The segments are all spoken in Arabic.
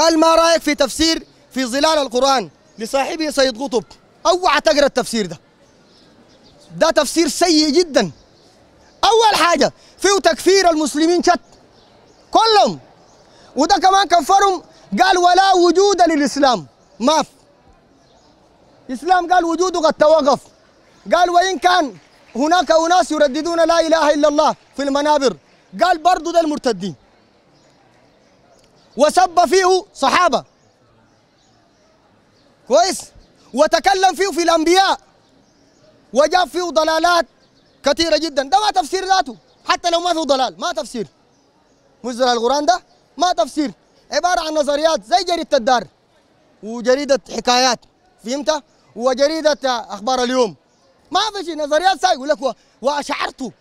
قال ما رايك في تفسير في ظلال القرآن لصاحبه سيد قطب اوعى تقرا التفسير ده ده تفسير سيء جدا اول حاجه فيه تكفير المسلمين شت كلهم وده كمان كفرهم قال ولا وجود للاسلام ما في الاسلام قال وجوده قد توقف قال وان كان هناك اناس يرددون لا اله الا الله في المنابر قال برضه ده المرتدين وسب فيه صحابة كويس وتكلم فيه في الأنبياء وجاب فيه ضلالات كثيرة جدا ده ما تفسير ذاته حتى لو ما فيه ضلال ما تفسير مش القرآن ده ما تفسير عبارة عن نظريات زي جريدة الدار وجريدة حكايات فهمت وجريدة أخبار اليوم ما في شيء نظريات ساي يقول لك وشعرت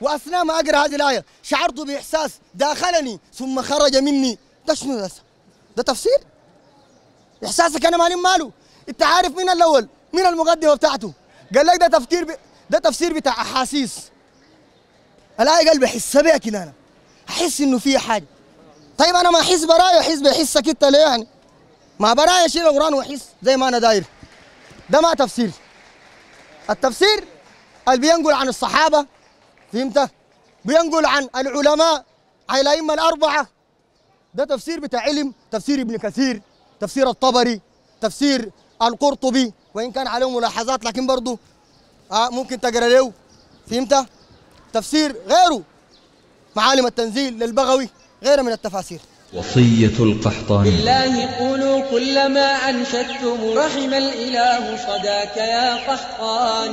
واثناء ما اقرا هذه الايه شعرت باحساس داخلني ثم خرج مني ده شنو ده ده تفسير احساسك انا مالي ماله انت عارف مين الاول مين المقدمه بتاعته قال لك ده تفكير ب... ده تفسير بتاع احاسيس الاقي قلبي احس بيها كده انا احس انه في حاجه طيب انا ما احس برايا احس بحسك انت ليه يعني ما برايا اشيل القران واحس زي ما انا داير ده ما تفسير التفسير اللي بينقل عن الصحابه فهمت بينقل عن العلماء على الائمه الاربعه ده تفسير بتاع علم تفسير ابن كثير تفسير الطبري تفسير القرطبي وان كان عليه ملاحظات لكن برضه آه ممكن تقرا له فهمت تفسير غيره معالم التنزيل للبغوي غيره من التفاسير وصية القحطاني بالله قولوا كلما أنشدتم رحم الإله صداك يا قحطاني